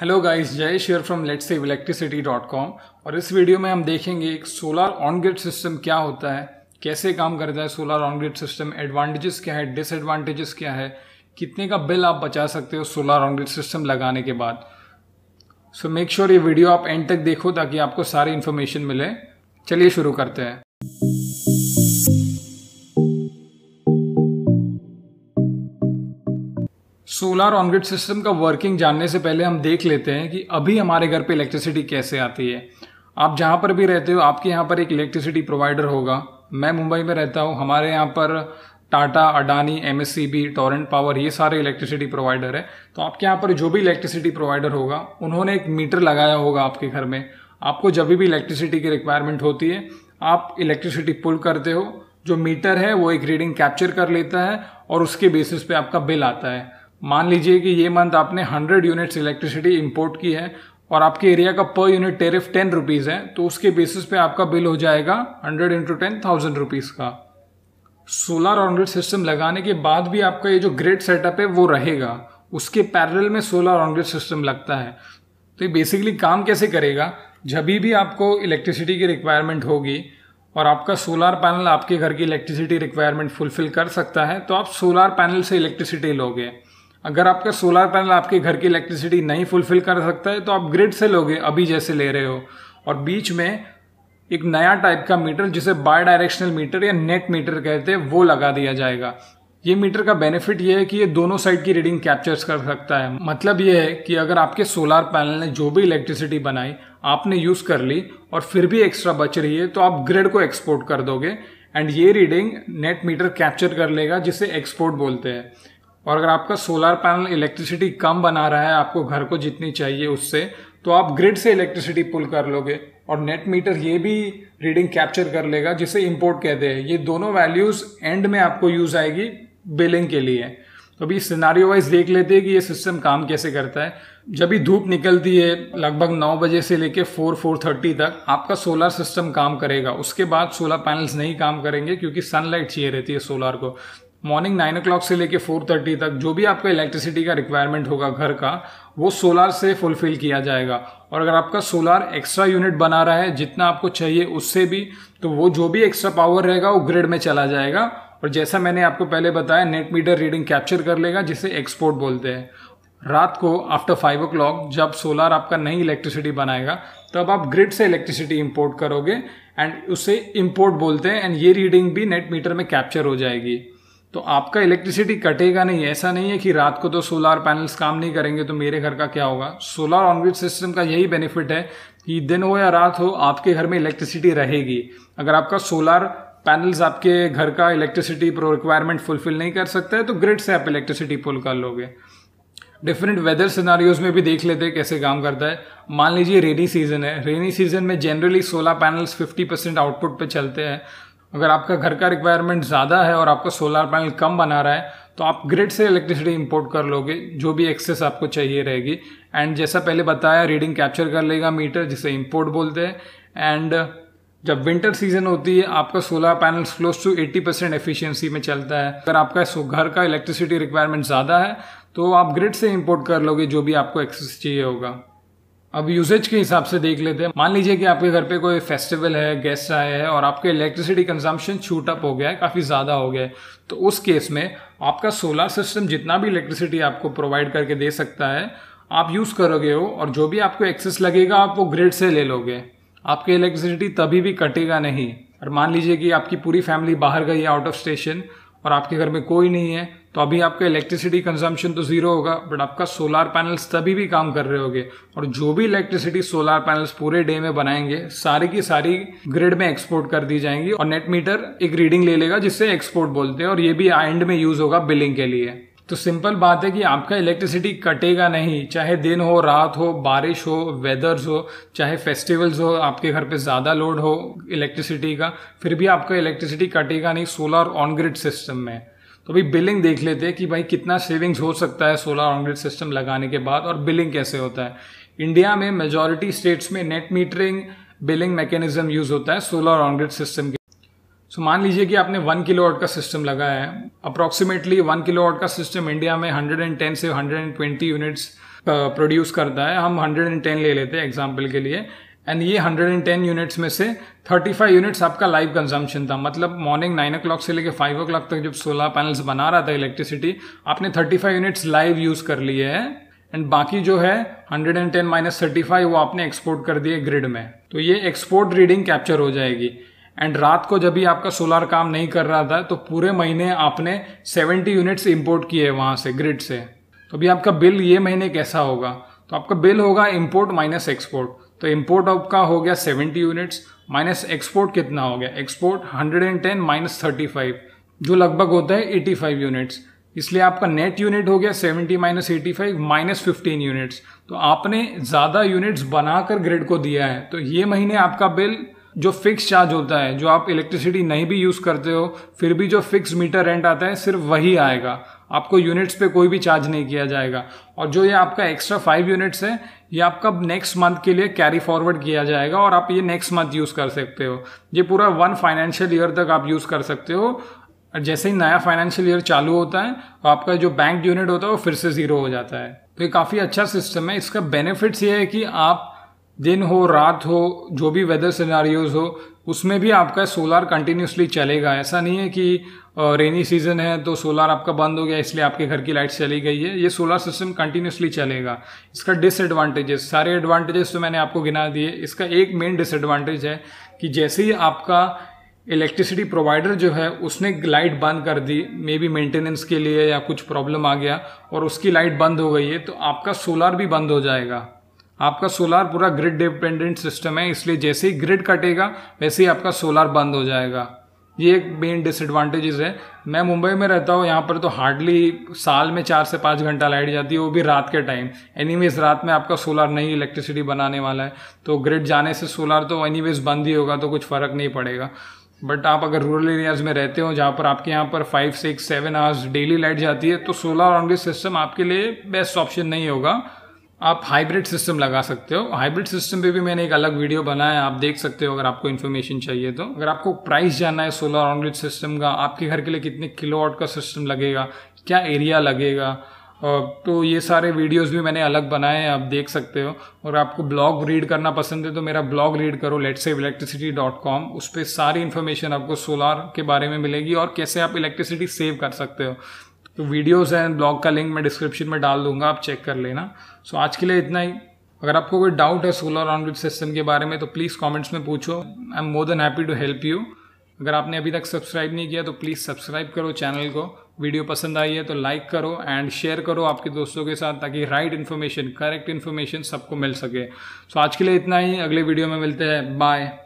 hello guys Jay Shah from let's electricity dot com और इस video में हम देखेंगे एक सोलर ऑन ग्रिड सिस्टम क्या होता है कैसे काम करता है solar on grid system advantages क्या है डिसएडवांटेजेस क्या है कितने का बिल आप बचा सकते हो सोलर ऑन ग्रिड सिस्टम लगाने के बाद सो मेक श्योर ये वीडियो आप एंड तक देखो ताकि आपको सारी इन्फॉर्मेशन मिले चलिए शुरू करते हैं सोलार ऑनग्रिड सिस्टम का वर्किंग जानने से पहले हम देख लेते हैं कि अभी हमारे घर पे इलेक्ट्रिसिटी कैसे आती है आप जहाँ पर भी रहते हो आपके यहाँ पर एक इलेक्ट्रिसिटी प्रोवाइडर होगा मैं मुंबई में रहता हूँ हमारे यहाँ पर Tata Adani M S C B Torrent power ये सारे इलेक्ट्रिसिटी प्रोवाइडर है तो आपके यहाँ पर जो भी इलेक्ट्रिसिटी प्रोवाइडर होगा उन्होंने एक मीटर लगाया होगा आपके घर में आपको जब भी इलेक्ट्रिसिटी की रिक्वायरमेंट होती है आप इलेक्ट्रिसिटी पुल करते हो जो मीटर है वो एक रीडिंग कैप्चर कर लेता है और उसके बेसिस पे आपका बिल आता है मान लीजिए कि ये मंथ आपने 100 यूनिट्स इलेक्ट्रिसिटी इंपोर्ट की है और आपके एरिया का per unit tariff ten rupees है तो उसके बेसिस पे आपका बिल हो जाएगा hundred into ten thousand rupees का सोलर ऑन ग्रिड सिस्टम लगाने के बाद भी आपका ये जो ग्रिड सेटअप है वो रहेगा उसके पैरल में सोलर ऑन ग्रिड सिस्टम लगता है तो ये बेसिकली काम कैसे करेगा जब भी आपको इलेक्ट्रिसिटी की रिक्वायरमेंट होगी और आपका सोलार पैनल आपके घर की इलेक्ट्रिसिटी रिक्वायरमेंट फुलफिल कर सकता है तो आप सोलार पैनल से इलेक्ट्रिसिटी लोगे अगर आपका सोलर पैनल आपके घर की इलेक्ट्रिसिटी नहीं फुलफिल कर सकता है तो आप ग्रिड से लोगे अभी जैसे ले रहे हो और बीच में एक नया टाइप का मीटर जिसे बाय डायरेक्शनल मीटर या नेट मीटर कहते हैं वो लगा दिया जाएगा ये मीटर का बेनिफिट ये है कि ये दोनों साइड की रीडिंग कैप्चर्स कर सकता है मतलब ये है कि अगर आपके सोलार पैनल ने जो भी इलेक्ट्रिसिटी बनाई आपने यूज़ कर ली और फिर भी एक्स्ट्रा बच रही है तो आप ग्रिड को एक्सपोर्ट कर दोगे एंड ये रीडिंग नेट मीटर कैप्चर कर लेगा जिसे एक्सपोर्ट बोलते हैं और अगर आपका सोलर पैनल इलेक्ट्रिसिटी कम बना रहा है आपको घर को जितनी चाहिए उससे तो आप ग्रिड से इलेक्ट्रिसिटी पुल कर लोगे और नेट मीटर ये भी रीडिंग कैप्चर कर लेगा जिसे इंपोर्ट कहते हैं ये दोनों वैल्यूज़ एंड में आपको यूज़ आएगी बिलिंग के लिए तो अभी सिनारियो वाइज देख लेते हैं कि ये सिस्टम काम कैसे करता है जब भी धूप निकलती है लगभग नौ बजे से लेके फोर फोर थर्टी तक आपका सोलर सिस्टम काम करेगा उसके बाद सोलर पैनल्स नहीं काम करेंगे क्योंकि सनलाइट चाहिए रहती है सोलर को मॉर्निंग नाइन ओ से लेकर फोर थर्टी तक जो भी आपका इलेक्ट्रिसिटी का रिक्वायरमेंट होगा घर का वो सोलार से फुलफिल किया जाएगा और अगर आपका सोलार एक्स्ट्रा यूनिट बना रहा है जितना आपको चाहिए उससे भी तो वो जो भी एक्स्ट्रा पावर रहेगा वो ग्रिड में चला जाएगा और जैसा मैंने आपको पहले बताया नेट मीटर रीडिंग कैप्चर कर लेगा जिसे एक्सपोर्ट बोलते हैं रात को आफ्टर फाइव ओ क्लॉक जब सोलार आपका नई इलेक्ट्रिसिटी बनाएगा तब आप ग्रिड से इलेक्ट्रिसिटी इंपोर्ट करोगे एंड उसे इंपोर्ट बोलते हैं एंड ये रीडिंग भी नेट मीटर में कैप्चर हो जाएगी तो आपका इलेक्ट्रिसिटी कटेगा नहीं ऐसा नहीं है कि रात को तो सोलार पैनल्स काम नहीं करेंगे तो मेरे घर का क्या होगा सोलार ऑनग्रिड सिस्टम का यही बेनिफिट है कि दिन हो या रात हो आपके घर में इलेक्ट्रिसिटी रहेगी अगर आपका सोलार पैनल्स आपके घर का इलेक्ट्रिसिटी प्रो रिक्वायरमेंट फुलफिल नहीं कर सकता है तो ग्रिड से आप इलेक्ट्रिसिटी पुल कर लोगे डिफरेंट वेदर सिनारियोज में भी देख लेते हैं कैसे काम करता है मान लीजिए रेनी सीजन है रेनी सीजन में generally solar panels 50 percent output पे चलते हैं अगर आपका घर का रिक्वायरमेंट ज़्यादा है और आपका सोलर पैनल कम बना रहा है तो आप ग्रिड से इलेक्ट्रिसिटी इंपोर्ट कर लोगे जो भी एक्सेस आपको चाहिए रहेगी एंड जैसा पहले बताया रीडिंग कैप्चर कर लेगा मीटर जिसे इंपोर्ट बोलते हैं एंड जब विंटर सीजन होती है आपका solar panels close to 80 percent efficiency में चलता है अगर आपका घर का इलेक्ट्रिसिटी रिक्वायरमेंट ज़्यादा है तो आप ग्रिड से इंपोर्ट कर लोगे जो भी आपको एक्सेस चाहिए होगा अब यूसेज के हिसाब से देख लेते हैं मान लीजिए कि आपके घर पे कोई फेस्टिवल है गेस्ट आए हैं और आपके इलेक्ट्रिसिटी कंजम्पशन छूट अप हो गया है काफ़ी ज़्यादा हो गया है तो उस केस में आपका सोलर सिस्टम जितना भी इलेक्ट्रिसिटी आपको प्रोवाइड करके दे सकता है आप यूज़ करोगे हो और जो भी आपको एक्सेस लगेगा आप वो ग्रिड से ले लोगे आपकी इलेक्ट्रिसिटी तभी भी कटेगा नहीं और मान लीजिए कि आपकी पूरी फैमिली बाहर गई है आउट ऑफ स्टेशन और आपके घर में कोई नहीं है तो अभी आपका इलेक्ट्रिसिटी कंजम्पशन तो ज़ीरो होगा बट आपका सोलार पैनल्स तभी भी काम कर रहे होगे और जो भी इलेक्ट्रिसिटी सोलार पैनल्स पूरे डे में बनाएंगे सारी की सारी ग्रिड में एक्सपोर्ट कर दी जाएंगी और नेट मीटर एक रीडिंग ले लेगा जिससे एक्सपोर्ट बोलते हैं और ये भी एंड में यूज़ होगा बिलिंग के लिए तो सिंपल बात है कि आपका इलेक्ट्रिसिटी कटेगा नहीं चाहे दिन हो रात हो बारिश हो वेदर्स हो चाहे फेस्टिवल्स हो आपके घर पे ज़्यादा लोड हो इलेक्ट्रिसिटी का फिर भी आपका इलेक्ट्रिसिटी कटेगा नहीं सोलर ऑन ग्रिड सिस्टम में तो अभी बिलिंग देख लेते हैं कि भाई कितना सेविंग्स हो सकता है सोलर ऑन ग्रिड सिस्टम लगाने के बाद और बिलिंग कैसे होता है इंडिया में मेजॉरिटी स्टेट्स में net metering billing mechanism use होता है solar on grid system so मान लीजिए कि आपने वन किलो वॉट का सिस्टम लगाया है अप्रॉक्सीमेटली वन किलो वॉट का सिस्टम इंडिया में हंड्रेड एंड टेन से hundred and twenty units produce करता है हम हंड्रेड एंड टेन ले लेते हैं एग्जाम्पल के लिए एंड ये हंड्रेड एंड टेन यूनिट्स में से थर्टी फाइव यूनिट्स आपका लाइव कंजम्पशन था मतलब मॉर्निंग नाइन ओ से लेकर फाइव ओ तक जब सोलर पैनल्स बना रहा था इलेक्ट्रिसिटी आपने thirty five units live use कर लिए है एंड बाकी जो है hundred and ten minus thirty five वो आपने एक्सपोर्ट कर दिए ग्रिड में तो ये एक्सपोर्ट रीडिंग कैप्चर हो जाएगी एंड रात को जब भी आपका सोलार काम नहीं कर रहा था तो पूरे महीने आपने 70 यूनिट्स इंपोर्ट किए वहाँ से ग्रिड से तो अभी आपका बिल ये महीने कैसा होगा तो आपका बिल होगा इम्पोर्ट माइनस एक्सपोर्ट तो इम्पोर्ट आपका हो गया 70 यूनिट्स माइनस एक्सपोर्ट कितना हो गया एक्सपोर्ट 110 माइनस 35 जो लगभग होता है 85 यूनिट्स इसलिए आपका नेट यूनिट हो गया 70 minus eighty five minus fifteen units तो आपने ज़्यादा यूनिट्स बनाकर ग्रिड को दिया है तो ये महीने आपका बिल जो फिक्स चार्ज होता है जो आप इलेक्ट्रिसिटी नहीं भी यूज़ करते हो फिर भी जो फिक्स मीटर रेंट आता है सिर्फ वही आएगा आपको यूनिट्स पे कोई भी चार्ज नहीं किया जाएगा और जो ये आपका एक्स्ट्रा फाइव यूनिट्स है ये आपका नेक्स्ट मंथ के लिए कैरी फॉरवर्ड किया जाएगा और आप ये नेक्स्ट मंथ यूज़ कर सकते हो ये पूरा वन फाइनेंशियल ईयर तक आप यूज़ कर सकते हो जैसे ही नया फाइनेंशियल ईयर चालू होता है तो आपका जो बैंक यूनिट होता है वो फिर से ज़ीरो हो जाता है तो ये काफ़ी अच्छा सिस्टम है इसका बेनिफिट्स ये है कि आप दिन हो रात हो जो भी वेदर सिनारियोज हो उसमें भी आपका सोलार कंटिन्यूसली चलेगा ऐसा नहीं है कि रेनी सीजन है तो सोलार आपका बंद हो गया इसलिए आपके घर की लाइट्स चली गई है ये सोलार सिस्टम कंटिन्यूसली चलेगा इसका डिसएडवांटेजेस सारे एडवांटेजेस तो मैंने आपको गिना दिए इसका एक मेन डिसएडवांटेज है कि जैसे ही आपका इलेक्ट्रिसिटी प्रोवाइडर जो है उसने लाइट बंद कर दी मे बी मेंटेनेंस के लिए या कुछ प्रॉब्लम आ गया और उसकी लाइट बंद हो गई है तो आपका सोलार भी बंद हो जाएगा आपका सोलार पूरा ग्रिड डिपेंडेंट सिस्टम है इसलिए जैसे ही ग्रिड कटेगा वैसे ही आपका सोलार बंद हो जाएगा ये एक मेन डिसएडवांटेजेस है मैं मुंबई में रहता हूँ यहाँ पर तो हार्डली साल में चार से पाँच घंटा लाइट जाती है वो भी रात के टाइम एनीवेज रात में आपका सोलार नहीं इलेक्ट्रिसिटी बनाने वाला है तो ग्रिड जाने से सोलार तो एनीवेज बंद ही होगा तो कुछ फ़र्क नहीं पड़ेगा बट आप अगर रूरल एरियाज़ में रहते हो जहाँ पर आपके यहाँ पर five six seven hours daily light जाती है तो सोलर ऑनली सिस्टम आपके लिए बेस्ट ऑप्शन नहीं होगा आप हाइब्रिड सिस्टम लगा सकते हो हाइब्रिड सिस्टम पे भी मैंने एक अलग वीडियो बनाया है आप देख सकते हो अगर आपको इन्फॉर्मेशन चाहिए तो अगर आपको प्राइस जानना है सोलर ऑनग्रिड सिस्टम का आपके घर के लिए कितने किलो का सिस्टम लगेगा क्या एरिया लगेगा तो ये सारे वीडियोस भी मैंने अलग बनाए हैं आप देख सकते हो और आपको ब्लॉग रीड करना पसंद है तो मेरा ब्लॉग रीड करो let save electricity dot com उस पर सारी इन्फॉर्मेशन आपको सोलार के बारे में मिलेगी और कैसे आप इलेक्ट्रिसिटी सेव कर सकते हो तो वीडियोस हैं ब्लॉग का लिंक मैं डिस्क्रिप्शन में डाल दूंगा आप चेक कर लेना सो आज के लिए इतना ही अगर आपको कोई डाउट है सोलर ऑन ग्रिड सिस्टम के बारे में तो प्लीज़ कॉमेंट्स में पूछो I am more than happy to help you अगर आपने अभी तक सब्सक्राइब नहीं किया तो प्लीज़ सब्सक्राइब करो चैनल को वीडियो पसंद आई है तो लाइक करो एंड शेयर करो आपके दोस्तों के साथ ताकि राइट इन्फॉर्मेशन करेक्ट इन्फॉर्मेशन सबको मिल सके सो so, आज के लिए इतना ही अगले वीडियो में मिलते हैं बाय